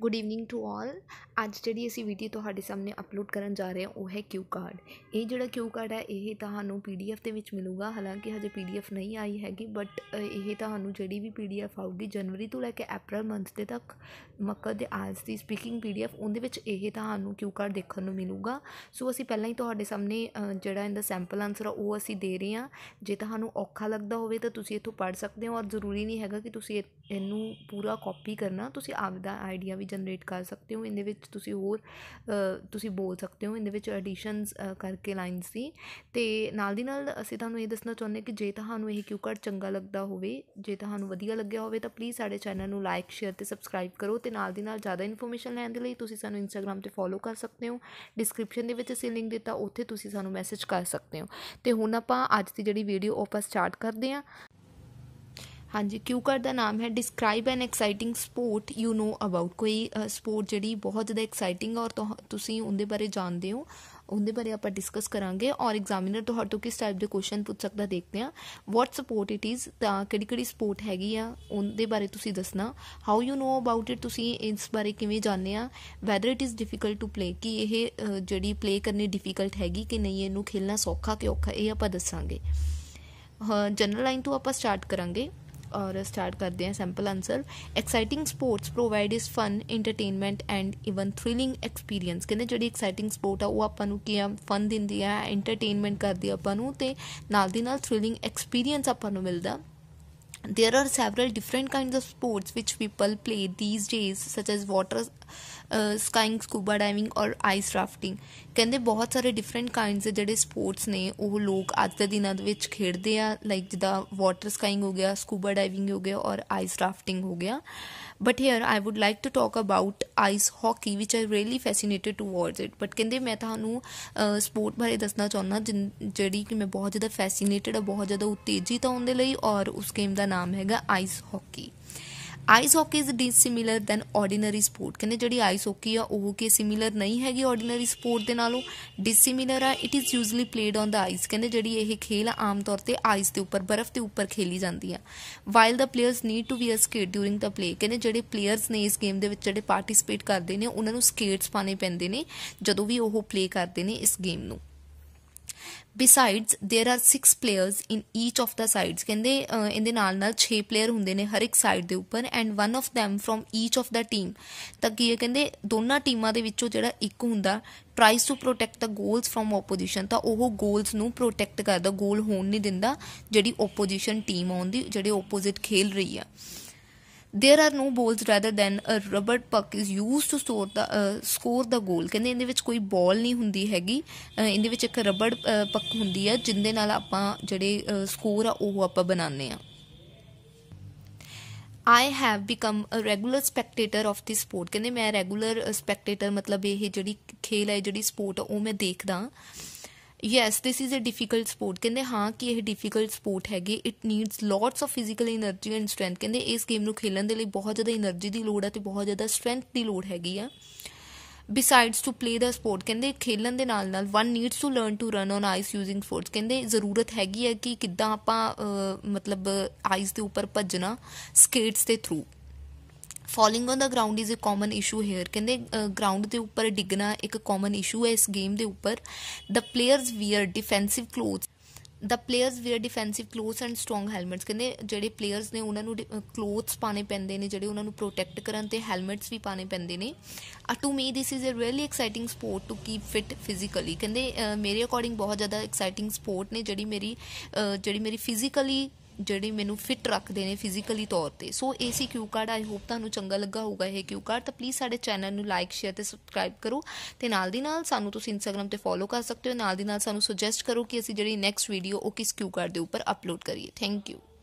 good evening to all ਅੱਜ ਜਿਹੜੀ ਅਸੀਂ ਵੀਡੀਓ ਤੁਹਾਡੇ ਸਾਹਮਣੇ ਅਪਲੋਡ ਕਰਨ ਜਾ ਰਹੇ ਹਾਂ ਉਹ ਹੈ ਕਿਊ ਕਾਰਡ ਇਹ ਜਿਹੜਾ ਕਿਊ ਕਾਰਡ ਹੈ ਇਹ ਤੁਹਾਨੂੰ ਪੀਡੀਐਫ ਦੇ ਵਿੱਚ ਮਿਲੂਗਾ ਹਾਲਾਂਕਿ ਹਜੇ ਪੀਡੀਐਫ ਨਹੀਂ ਆਈ ਹੈਗੀ ਬਟ ਇਹ ਤੁਹਾਨੂੰ ਜਿਹੜੀ ਵੀ ਪੀਡੀਐਫ ਆਊਗੀ ਜਨਵਰੀ ਤੋਂ ਲੈ ਕੇ ਅਪ੍ਰੈਲ ਮੰਥ ਦੇ ਤੱਕ ਮੱਕਾ ਦੇ ਆਲਸ ਦੀ ਸਪੀਕਿੰਗ ਪੀਡੀਐਫ ਉਹਦੇ ਵਿੱਚ ਇਹ ਤੁਹਾਨੂੰ ਕਿਊ ਕਾਰਡ ਦੇਖਣ ਨੂੰ ਮਿਲੂਗਾ ਸੋ ਅਸੀਂ ਪਹਿਲਾਂ ਹੀ ਤੁਹਾਡੇ ਸਾਹਮਣੇ ਜਿਹੜਾ ਇਹਦਾ ਸੈਂਪਲ ਆਨਸਰ ਆ ਉਹ ਅਸੀਂ ਦੇ ਰਹੇ ਹਾਂ ਜੇ ਤੁਹਾਨੂੰ ਔਖਾ ਲੱਗਦਾ ਹੋਵੇ ਤਾਂ ਤੁਸੀਂ ਇੱਥੋਂ ਪੜ੍ਹ ਸਕਦੇ ਹੋ ਔਰ ਜ਼ਰੂਰੀ ਨਹੀਂ ਹੈਗਾ ਕਿ ਤੁਸੀਂ ਇਹਨੂੰ ਪੂਰਾ ਕਾਪੀ ਕਰਨਾ ਤੁਸੀਂ ਆਪਦਾ ਆਈਡੀਆ ਵੀ ਜਨਰੇਟ ਕਰ ਸਕਦੇ ਹੋ ਇਹਦੇ ਵਿੱਚ ਤੁਸੀਂ ਹੋਰ ਤੁਸੀਂ ਬੋਲ ਸਕਦੇ ਹੋ ਇਹਦੇ ਵਿੱਚ ਐਡੀਸ਼ਨਸ ਕਰਕੇ ਲਾਈਨਸ ਦੀ ਤੇ ਨਾਲ ਦੀ ਨਾਲ ਅਸੀਂ ਤੁਹਾਨੂੰ ਇਹ ਦੱਸਣਾ ਚਾਹੁੰਦੇ ਕਿ ਜੇ ਤੁਹਾਨੂੰ ਇਹ ਕਿਊ ਕਾਰਡ ਚੰਗਾ ਲੱਗਦਾ ਹੋਵੇ ਜੇ ਤੁਹਾਨੂੰ ਵਧੀਆ ਲੱਗਿਆ ਹੋਵੇ ਤਾਂ ਪਲੀਜ਼ ਸਾਡੇ ਚੈਨਲ ਨੂੰ ਲਾਈਕ ਸ਼ੇਅਰ ਤੇ ਸਬਸਕ੍ਰਾਈਬ ਕਰੋ ਤੇ ਨਾਲ ਦੀ ਨਾਲ ਜ਼ਿਆਦਾ ਇਨਫੋਰਮੇਸ਼ਨ ਲੈਣ ਦੇ ਲਈ ਤੁਸੀਂ ਸਾਨੂੰ ਇੰਸਟਾਗ੍ਰam ਤੇ ਫੋਲੋ ਕਰ ਸਕਦੇ ਹੋ ਡਿਸਕ੍ਰਿਪਸ਼ਨ ਦੇ ਵਿੱਚ ਅਸੀਂ ਲਿੰਕ ਦਿੱਤਾ ਉੱਥੇ ਤੁਸੀਂ ਸਾਨੂੰ ਮੈਸੇਜ ਕਰ ਸਕਦੇ ਹੋ ਤੇ ਹੁਣ ਆਪਾਂ ਅੱਜ ਦੀ ਜਿਹੜੀ ਵੀਡੀਓ ਆਪਾਂ ਸਟਾਰਟ ਕਰਦੇ ਹਾਂ ਹਾਂਜੀ ਕਿਊਕਰ ਦਾ ਨਾਮ ਹੈ describe an exciting sport you know about ਕੋਈ ਸਪੋਰਟ ਜਿਹੜੀ ਬਹੁਤ ਜ਼ਿਆਦਾ ਐਕਸਾਈਟਿੰਗ ਔਰ ਤੁਸੀਂ ਉਹਦੇ ਬਾਰੇ ਜਾਣਦੇ ਹੋ ਉਹਦੇ ਬਾਰੇ ਆਪਾਂ ਡਿਸਕਸ ਕਰਾਂਗੇ ਔਰ ਐਗਜ਼ਾਮੀਨਰ ਹਰ ਤੋਂ ਕਿਸ ਟਾਈਪ ਦੇ ਕੁਐਸਚਨ ਪੁੱਛ ਸਕਦਾ ਦੇਖਦੇ ਆ ਵਾਟ ਸਪੋਰਟ ਇਟ ਇਜ਼ ਤਾਂ ਕਿਹੜੀ ਕਿਹੜੀ ਸਪੋਰਟ ਹੈਗੀ ਆ ਉਹਦੇ ਬਾਰੇ ਤੁਸੀਂ ਦੱਸਣਾ how you know about it ਤੁਸੀਂ ਇਸ ਬਾਰੇ ਕਿਵੇਂ ਜਾਣਦੇ ਆ whether it is difficult to play ਕਿ ਇਹ ਜਿਹੜੀ ਪਲੇ ਕਰਨੀ ਡਿਫਿਕਲਟ ਹੈਗੀ ਕਿ ਨਹੀਂ ਇਹਨੂੰ ਖੇਲਣਾ ਸੌਖਾ ਕਿ ਔਖਾ ਇਹ ਆਪਾਂ ਦੱਸਾਂਗੇ ਜਨਰਲ ਲਾਈਨ ਤੋਂ ਆਪਾਂ ਸਟਾਰਟ ਕਰਾਂਗੇ ਔਰ ਸਟਾਰਟ ਕਰਦੇ ਹਾਂ sample answer exciting sports provide us fun entertainment and even thrilling experience ਕਿੰਨੇ ਜਿਹੜੀ ਐਕਸਾਈਟਿੰਗ ਸਪੋਰਟ ਆ ਉਹ ਆਪਾਂ ਨੂੰ ਕੀ ਆ ਫਨ ਦਿੰਦੀ ਆ ਐਂਟਰਟੇਨਮੈਂਟ ਕਰਦੀ ਆ ਆਪਾਂ ਨੂੰ ਤੇ ਨਾਲ ਦੀ ਨਾਲ ਥ੍ਰਿਲਿੰਗ ਐਕਸਪੀਰੀਅੰਸ ਆਪਾਂ ਨੂੰ ਮਿਲਦਾ there are several different kinds of sports which people play these days such as water skiing scuba diving or ice rafting ਕਹਿੰਦੇ ਬਹੁਤ ਸਾਰੇ ਡਿਫਰੈਂਟ ਕਾਈਂਡਸ ਦੇ ਜਿਹੜੇ ਸਪੋਰਟਸ ਨੇ ਉਹ ਲੋਕ ਅੱਜ ਦੇ ਦਿਨਾਂ ਦੇ ਵਿੱਚ ਖੇਡਦੇ ਆ ਲਾਈਕ ਜਿਦਾ ਵਾਟਰ ਸਕਾਈਂਗ ਹੋ ਗਿਆ ਸਕੂਬਾ ਡਾਈਵਿੰਗ ਹੋ ਗਿਆ ਔਰ ਆਈਸ ਰਾਫਟਿੰਗ ਹੋ ਗਿਆ but here I would like to talk about ice hockey which I really fascinated towards it but ਕਹਿੰਦੇ ਮੈਂ ਤੁਹਾਨੂੰ ਸਪੋਰਟ ਬਾਰੇ ਦੱਸਣਾ ਚਾਹੁੰਦਾ ਜਿਹੜੀ ਕਿ ਮੈਂ ਬਹੁਤ ਜ਼ਿਆਦਾ ਫੈਸੀਨੇਟਡ ਆ ਬਹੁਤ ਜ਼ਿਆਦਾ ਉਤੇਜਿਤ ਆ ਉਹਦੇ ਲਈ ਔਰ ਉਸ ਗੇਮ ਦਾ ਨਾਮ ਹੈਗਾ ice hockey ice hockey is dissimilar than ordinary sport ਕਹਿੰਦੇ ਜਿਹੜੀ ਆਈਸ ਹਾਕੀ ਆ ਉਹ ਕੀ ਸਿਮਿਲਰ ਨਹੀਂ ਹੈਗੀ ਆਰਡੀਨਰੀ ਸਪੋਰਟ ਦੇ ਨਾਲੋਂ ਡਿਸਿਮਿਲਰ ਆ it is usually played on the ice ਕਹਿੰਦੇ ਜਿਹੜੀ ਇਹ ਖੇਲ ਆਮ ਤੌਰ ਤੇ ਆਈਸ ਦੇ ਉੱਪਰ ਬਰਫ਼ ਦੇ ਉੱਪਰ ਖੇਲੀ ਜਾਂਦੀ ਆ while the players need to wear skate during the play ਕਹਿੰਦੇ ਜਿਹੜੇ ਪਲੇਅਰਸ ਨੇ ਇਸ ਗੇਮ ਦੇ ਵਿੱਚ ਜਿਹੜੇ ਪਾਰਟਿਸਿਪੇਟ ਕਰਦੇ ਨੇ ਉਹਨਾਂ ਨੂੰ ਸਕੇਟਸ ਪਾਣੇ ਪੈਂਦੇ ਨੇ ਜਦੋਂ ਵੀ ਉਹ ਪਲੇ ਕਰਦੇ ਨੇ ਇਸ ਗੇਮ ਨੂੰ besides there are 6 players in each of the sides ਕਹਿੰਦੇ ਇਹਦੇ ਨਾਲ ਨਾਲ 6 ਪਲੇਅਰ ਹੁੰਦੇ ਨੇ ਹਰ ਇੱਕ ਸਾਈਡ ਦੇ ਉੱਪਰ and one of them from each of the team ਤਾਂ ਕੀ ਇਹ ਕਹਿੰਦੇ ਦੋਨਾਂ ਟੀਮਾਂ ਦੇ ਵਿੱਚੋਂ ਜਿਹੜਾ ਇੱਕ ਹੁੰਦਾ tries to protect the goals from opposition ਤਾਂ ਉਹ ਗੋਲਸ ਨੂੰ ਪ੍ਰੋਟੈਕਟ ਕਰਦਾ ਗੋਲ ਹੋਣ ਨਹੀਂ ਦਿੰਦਾ ਜਿਹੜੀ ਆਪੋਜੀਸ਼ਨ ਟੀਮ ਆਉਂਦੀ ਜਿਹੜੇ ਆਪੋਜ਼ਿਟ ਖੇਲ ਰਹੀ ਆ there are no balls rather than a rubber puck is used to store the score the goal ਕਹਿੰਦੇ ਇਹਦੇ ਵਿੱਚ ਕੋਈ ਬਾਲ ਨਹੀਂ ਹੁੰਦੀ ਹੈਗੀ ਇਹਦੇ ਵਿੱਚ ਇੱਕ ਰਬੜ ਪੱਕ ਹੁੰਦੀ ਹੈ ਜਿੰਦੇ ਨਾਲ ਆਪਾਂ ਜਿਹੜੇ ਸਕੋਰ ਆ ਉਹ ਆਪਾਂ ਬਣਾਉਂਦੇ ਆ I have become a regular spectator of the sport ਕਹਿੰਦੇ ਮੈਂ ਰੈਗੂਲਰ ਸਪੈਕਟੇਟਰ ਮਤਲਬ ਇਹ ਜਿਹੜੀ ਖੇਲ ਹੈ ਜਿਹੜੀ ਸਪੋਰਟ ਉਹ ਮੈਂ ਦੇਖਦਾ yes this is a difficult sport ਕਹਿੰਦੇ ਹਾਂ ਕਿ ਇਹ ਡਿਫਿਕਲਟ ਸਪੋਰਟ ਹੈਗੀ it needs lots of physical energy and strength ਕਹਿੰਦੇ ਇਸ ਗੇਮ ਨੂੰ ਖੇਲਣ ਦੇ ਲਈ ਬਹੁਤ ਜ਼ਿਆਦਾ એનર્ਜੀ ਦੀ ਲੋੜ ਹੈ ਤੇ ਬਹੁਤ ਜ਼ਿਆਦਾ ਸਟਰੈਂਥ ਦੀ ਲੋੜ ਹੈਗੀ ਆ besides to play the sport ਕਹਿੰਦੇ ਖੇਲਣ ਦੇ ਨਾਲ ਨਾਲ one needs to learn to run on ice using force ਕਹਿੰਦੇ ਜ਼ਰੂਰਤ ਹੈਗੀ ਹੈ ਕਿ ਕਿੱਦਾਂ ਆਪਾਂ ਮਤਲਬ ਆਈਸ ਦੇ ਉੱਪਰ ਭੱਜਣਾ ਸਕੇਟਸ ਦੇ through falling on the ground is a common issue here ਕਹਿੰਦੇ ਗਰਾਊਂਡ ਦੇ ਉੱਪਰ ਡਿੱਗਣਾ ਇੱਕ ਕਾਮਨ ਇਸ਼ੂ ਹੈ ਇਸ ਗੇਮ ਦੇ ਉੱਪਰ the players wear defensive clothes the players wear defensive clothes and strong helmets ਕਹਿੰਦੇ ਜਿਹੜੇ ਪਲੇਅਰਸ ਨੇ ਉਹਨਾਂ ਨੂੰ ਕਲੋਥਸ ਪਾਣੇ ਪੈਂਦੇ ਨੇ ਜਿਹੜੇ ਉਹਨਾਂ ਨੂੰ ਪ੍ਰੋਟੈਕਟ ਕਰਨ ਤੇ ਹੈਲਮਟਸ ਵੀ ਪਾਣੇ ਪੈਂਦੇ ਨੇ ਆ to me this is a really exciting sport to keep fit physically ਕਹਿੰਦੇ ਮੇਰੇ ਅਕੋਰਡਿੰਗ ਬਹੁਤ ਜ਼ਿਆਦਾ ਐਕਸਾਈਟਿੰਗ ਸਪੋਰਟ ਨੇ ਜਿਹੜੀ ਮੇਰੀ ਜਿਹੜੀ ਮੇਰੀ ਫਿਜ਼ੀਕਲੀ ਜਿਹੜੇ ਮੈਨੂੰ ਫਿਟ ਰੱਖਦੇ ਨੇ ਫਿਜ਼ੀਕਲੀ ਤੌਰ ਤੇ ਸੋ ਇਹ ਸੀ ਕਿਊ ਕਾਰਡ ਆਈ ਹੋਪ ਤੁਹਾਨੂੰ ਚੰਗਾ ਲੱਗਾ ਹੋਊਗਾ ਇਹ ਕਿਊ ਕਾਰਡ ਤਾਂ ਪਲੀਜ਼ ਸਾਡੇ ਚੈਨਲ ਨੂੰ ਲਾਈਕ ਸ਼ੇਅਰ ਤੇ ਸਬਸਕ੍ਰਾਈਬ ਕਰੋ ਤੇ ਨਾਲ ਦੀ ਨਾਲ ਸਾਨੂੰ ਤੁਸੀਂ ਇੰਸਟਾਗ੍ਰam ਤੇ ਫੋਲੋ ਕਰ ਸਕਦੇ ਹੋ ਨਾਲ ਦੀ ਨਾਲ ਸਾਨੂੰ ਸੁਜੈਸਟ ਕਰੋ ਕਿ ਅਸੀਂ ਜਿਹੜੀ ਨੈਕਸਟ ਵੀਡੀਓ ਉਹ ਕਿਸ ਕਿਊ ਕਾਰਡ ਦੇ ਉੱਪਰ ਅਪਲੋਡ ਕਰੀਏ ਥੈਂਕ ਯੂ